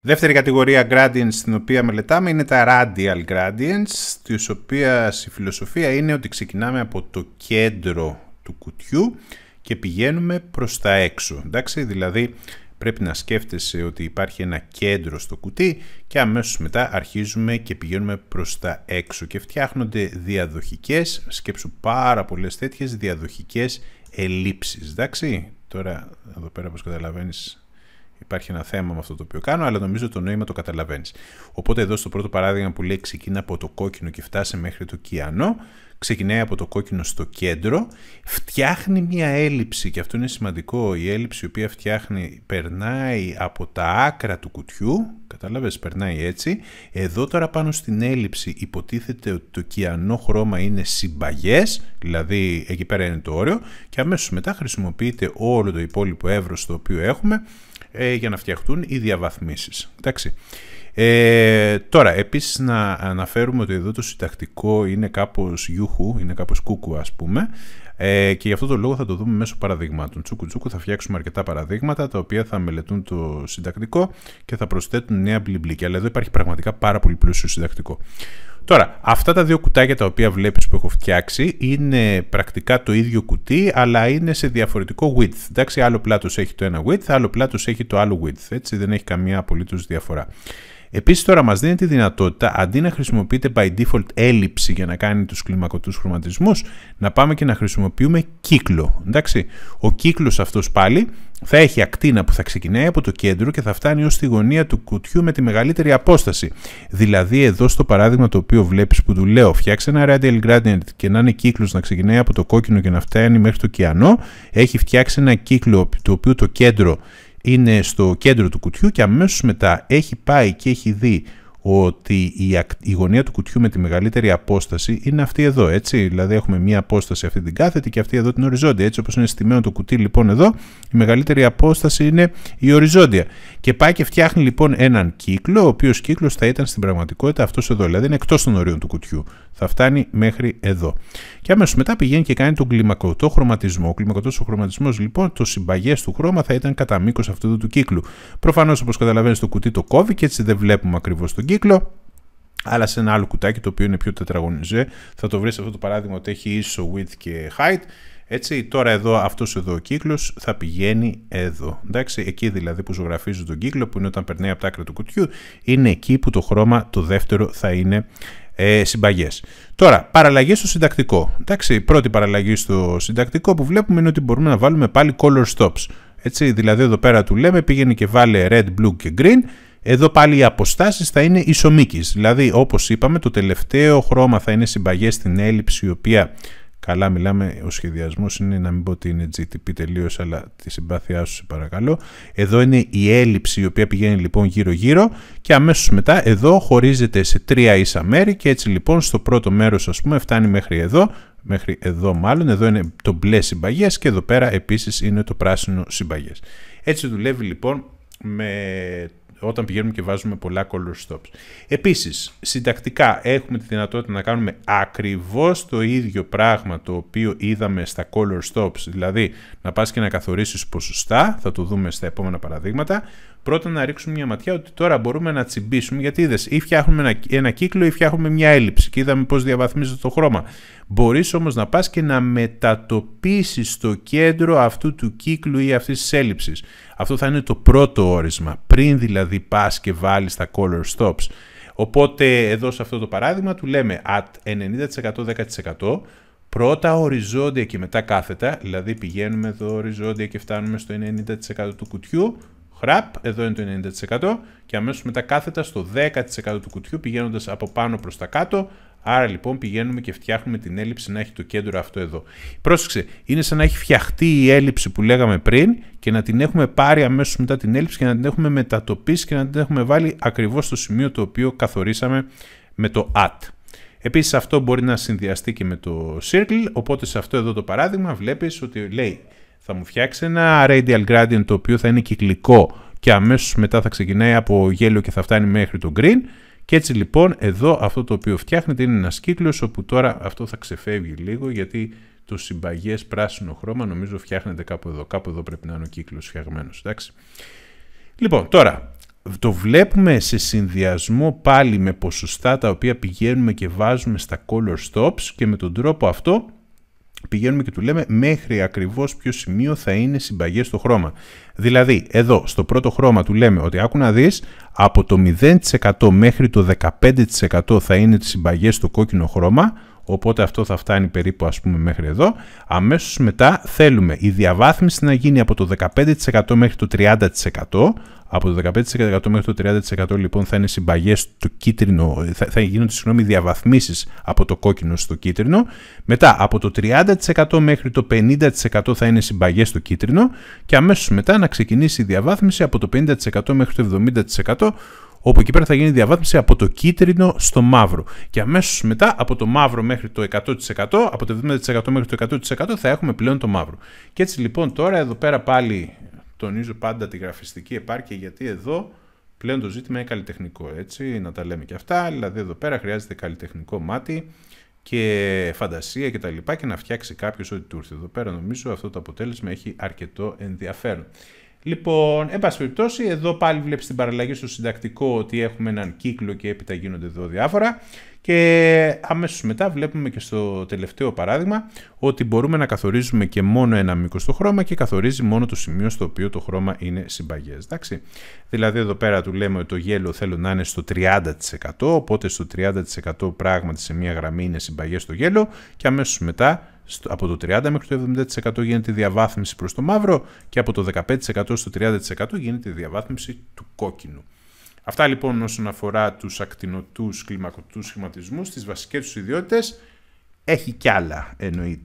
Δεύτερη κατηγορία gradients στην οποία μελετάμε είναι τα radial gradients, της οποία η φιλοσοφία είναι ότι ξεκινάμε από το κέντρο του κουτιού και πηγαίνουμε προς τα έξω. Εντάξει, δηλαδή πρέπει να σκέφτεσαι ότι υπάρχει ένα κέντρο στο κουτί και αμέσως μετά αρχίζουμε και πηγαίνουμε προς τα έξω και φτιάχνονται διαδοχικές, σκέψου πάρα πολλές τέτοιες διαδοχικές ελλείψεις. Εντάξει, τώρα εδώ πέρα όπως καταλαβαίνεις υπάρχει ένα θέμα με αυτό το οποίο κάνω, αλλά νομίζω το νόημα το καταλαβαίνεις. Οπότε εδώ στο πρώτο παράδειγμα που λέει ξεκινά από το κόκκινο και φτάσει μέχρι το κιανό, ξεκινάει από το κόκκινο στο κέντρο, φτιάχνει μια έλλειψη και αυτό είναι σημαντικό, η έλλειψη η οποία φτιάχνει περνάει από τα άκρα του κουτιού, κατάλαβες, περνάει έτσι, εδώ τώρα πάνω στην έλλειψη υποτίθεται ότι το κιανό χρώμα είναι συμπαγές, δηλαδή εκεί πέρα είναι το όριο και αμέσως μετά χρησιμοποιείται όλο το υπόλοιπο εύρος το οποίο έχουμε ε, για να φτιαχτούν οι διαβαθμίσεις. Εντάξει. Ε, τώρα, επίσης να αναφέρουμε ότι εδώ το συντακτικό είναι κάπως γιούχου, είναι κάπως κούκου ας πούμε ε, και γι' αυτό το λόγο θα το δούμε μέσω παραδείγματων. Τσούκου τσούκου θα φτιάξουμε αρκετά παραδείγματα τα οποία θα μελετούν το συντακτικό και θα προσθέτουν νέα μπλιμπλίκια. Αλλά εδώ υπάρχει πραγματικά πάρα πολύ πλούσιο συντακτικό. Τώρα, αυτά τα δύο κουτάκια τα οποία βλέπεις που έχω φτιάξει είναι πρακτικά το ίδιο κουτί, αλλά είναι σε διαφορετικό width. Εντάξει, άλλο πλάτος έχει το ένα width, άλλο πλάτος έχει το άλλο width. Έτσι, δεν έχει καμία απολύτως διαφορά. Επίσης, τώρα μας δίνει τη δυνατότητα αντί να χρησιμοποιείτε by default έλλειψη για να κάνει τους κλιμακωτούς χρωματισμούς, να πάμε και να χρησιμοποιούμε κύκλο. Εντάξει, ο κύκλος αυτός πάλι θα έχει ακτίνα που θα ξεκινάει από το κέντρο και θα φτάνει ως τη γωνία του κουτιού με τη μεγαλύτερη απόσταση. Δηλαδή, εδώ στο παράδειγμα το οποίο βλέπεις που του λέω, φτιάξε ένα radial gradient και να είναι κύκλος να ξεκινάει από το κόκκινο και να φτάνει μέχρι το κιανό. Έχει φτιάξει ένα κύκλο το οποίο το κέντρο είναι στο κέντρο του κουτιού και αμέσως μετά έχει πάει και έχει δει ότι η, γωνία του κουτιού με τη μεγαλύτερη απόσταση είναι αυτή εδώ, έτσι. Δηλαδή έχουμε μία απόσταση αυτή την κάθετη και αυτή εδώ την οριζόντια. Έτσι όπως είναι στημένο το κουτί λοιπόν εδώ, η μεγαλύτερη απόσταση είναι η οριζόντια. Και πάει και φτιάχνει λοιπόν έναν κύκλο, ο οποίος κύκλος θα ήταν στην πραγματικότητα αυτός εδώ, δηλαδή είναι εκτός των ορίων του κουτιού. Θα φτάνει μέχρι εδώ. Και αμέσως μετά πηγαίνει και κάνει τον κλιμακωτό χρωματισμό. Ο κλιμακωτός χρωματισμός λοιπόν, το συμπαγές του χρώμα θα ήταν κατά μήκος αυτού του κύκλου. Προφανώς, όπως καταλαβαίνεις, το κουτί το κόβει και έτσι δεν βλέπουμε ακριβώς τον κύκλο κύκλο, αλλά σε ένα άλλο κουτάκι το οποίο είναι πιο τετραγωνιζέ. Θα το βρεις αυτό το παράδειγμα ότι έχει ίσο width και height. Έτσι, τώρα εδώ αυτός εδώ ο κύκλος θα πηγαίνει εδώ. Εντάξει, εκεί δηλαδή που ζωγραφίζει τον κύκλο που είναι όταν περνάει από τα άκρα του κουτιού, είναι εκεί που το χρώμα το δεύτερο θα είναι ε, συμπαγές. Τώρα, παραλλαγή στο συντακτικό. Εντάξει, η πρώτη παραλλαγή στο συντακτικό που βλέπουμε είναι ότι μπορούμε να βάλουμε πάλι color stops. Έτσι, δηλαδή εδώ πέρα του λέμε πήγαινε και βάλε red, blue και green εδώ πάλι οι αποστάσεις θα είναι ισομίκης. Δηλαδή, όπως είπαμε, το τελευταίο χρώμα θα είναι συμπαγές στην έλλειψη, η οποία. Καλά, μιλάμε. Ο σχεδιασμός είναι να μην πω ότι είναι GTP τελείως, αλλά τη συμπάθειά σου, σε παρακαλώ. Εδώ είναι η έλλειψη, η οποία πηγαίνει λοιπόν γύρω-γύρω και αμέσως μετά εδώ χωρίζεται σε τρία ίσα μέρη. Και έτσι λοιπόν στο πρώτο μέρος, ας πούμε, φτάνει μέχρι εδώ. Μέχρι εδώ, μάλλον. Εδώ είναι το μπλε συμπαγές και εδώ πέρα επίσης είναι το πράσινο συμπαγές. Έτσι δουλεύει λοιπόν με όταν πηγαίνουμε και βάζουμε πολλά color stops. Επίσης, συντακτικά έχουμε τη δυνατότητα να κάνουμε ακριβώς το ίδιο πράγμα το οποίο είδαμε στα color stops, δηλαδή να πας και να καθορίσεις ποσοστά, θα το δούμε στα επόμενα παραδείγματα, πρώτα να ρίξουμε μια ματιά ότι τώρα μπορούμε να τσιμπήσουμε, γιατί είδες ή φτιάχνουμε ένα, ένα κύκλο ή φτιάχνουμε μια έλλειψη και είδαμε πώς διαβαθμίζεται το χρώμα. Μπορείς όμως να πας και να μετατοπίσεις το κέντρο αυτού του κύκλου ή αυτής της έλλειψης. Αυτό θα είναι το πρώτο όρισμα, πριν δηλαδή πας και βάλεις τα color stops. Οπότε εδώ σε αυτό το παράδειγμα του λέμε at 90% 10% πρώτα οριζόντια και μετά κάθετα, δηλαδή πηγαίνουμε εδώ οριζόντια και φτάνουμε στο 90% του κουτιού, χραπ, εδώ είναι το 90% και αμέσως μετά κάθετα στο 10% του κουτιού πηγαίνοντας από πάνω προς τα κάτω Άρα λοιπόν πηγαίνουμε και φτιάχνουμε την έλλειψη να έχει το κέντρο αυτό εδώ. Πρόσεξε, είναι σαν να έχει φτιαχτεί η έλλειψη που λέγαμε πριν και να την έχουμε πάρει αμέσως μετά την έλλειψη και να την έχουμε μετατοπίσει και να την έχουμε βάλει ακριβώς στο σημείο το οποίο καθορίσαμε με το at. Επίσης αυτό μπορεί να συνδυαστεί και με το circle, οπότε σε αυτό εδώ το παράδειγμα βλέπεις ότι λέει θα μου φτιάξει ένα radial gradient το οποίο θα είναι κυκλικό και αμέσως μετά θα ξεκινάει από γέλιο και θα φτάνει μέχρι το green. Και έτσι λοιπόν εδώ αυτό το οποίο φτιάχνεται είναι ένας κύκλος όπου τώρα αυτό θα ξεφεύγει λίγο γιατί το συμπαγές πράσινο χρώμα νομίζω φτιάχνεται κάπου εδώ. Κάπου εδώ πρέπει να είναι ο κύκλος φτιαγμένος. Εντάξει. Λοιπόν τώρα το βλέπουμε σε συνδυασμό πάλι με ποσοστά τα οποία πηγαίνουμε και βάζουμε στα color stops και με τον τρόπο αυτό πηγαίνουμε και του λέμε μέχρι ακριβώς ποιο σημείο θα είναι συμπαγές στο χρώμα. Δηλαδή, εδώ στο πρώτο χρώμα του λέμε ότι άκου να δεις, από το 0% μέχρι το 15% θα είναι τις συμπαγές στο κόκκινο χρώμα, Οπότε αυτό θα φτάνει περίπου ας πούμε μέχρι εδώ. Αμέσως μετά θέλουμε η διαβάθμιση να γίνει από το 15% μέχρι το 30%. Από το 15% μέχρι το 30% λοιπόν θα είναι συμπαγές του κίτρινο, θα, θα γίνονται συγγνώμη διαβαθμίσεις από το κόκκινο στο κίτρινο. Μετά από το 30% μέχρι το 50% θα είναι συμπαγές στο κίτρινο και αμέσως μετά να ξεκινήσει η διαβάθμιση από το 50% μέχρι το 70% όπου εκεί πέρα θα γίνει διαβάθμιση από το κίτρινο στο μαύρο. Και αμέσως μετά από το μαύρο μέχρι το 100%, από το 70% μέχρι το 100% θα έχουμε πλέον το μαύρο. Και έτσι λοιπόν τώρα εδώ πέρα πάλι τονίζω πάντα τη γραφιστική επάρκεια γιατί εδώ πλέον το ζήτημα είναι καλλιτεχνικό. Έτσι, να τα λέμε και αυτά. Δηλαδή εδώ πέρα χρειάζεται καλλιτεχνικό μάτι και φαντασία και τα λοιπά και να φτιάξει κάποιος ό,τι του ήρθε. Εδώ πέρα νομίζω αυτό το αποτέλεσμα έχει αρκετό ενδιαφέρον. Λοιπόν, εν πάση περιπτώσει, εδώ πάλι βλέπεις την παραλλαγή στο συντακτικό ότι έχουμε έναν κύκλο και έπειτα γίνονται εδώ διάφορα και αμέσως μετά βλέπουμε και στο τελευταίο παράδειγμα ότι μπορούμε να καθορίζουμε και μόνο ένα μήκος στο χρώμα και καθορίζει μόνο το σημείο στο οποίο το χρώμα είναι συμπαγές. Εντάξει. Δηλαδή εδώ πέρα του λέμε ότι το γέλο θέλω να είναι στο 30% οπότε στο 30% πράγματι σε μια γραμμή είναι συμπαγές το γέλο και αμέσως μετά από το 30% μέχρι το 70% γίνεται διαβάθμιση προς το μαύρο και από το 15% στο 30% γίνεται διαβάθμιση του κόκκινου. Αυτά λοιπόν όσον αφορά τους ακτινοτούς κλιμακωτούς σχηματισμούς, τις βασικές τους ιδιότητες, έχει κι άλλα εννοείται.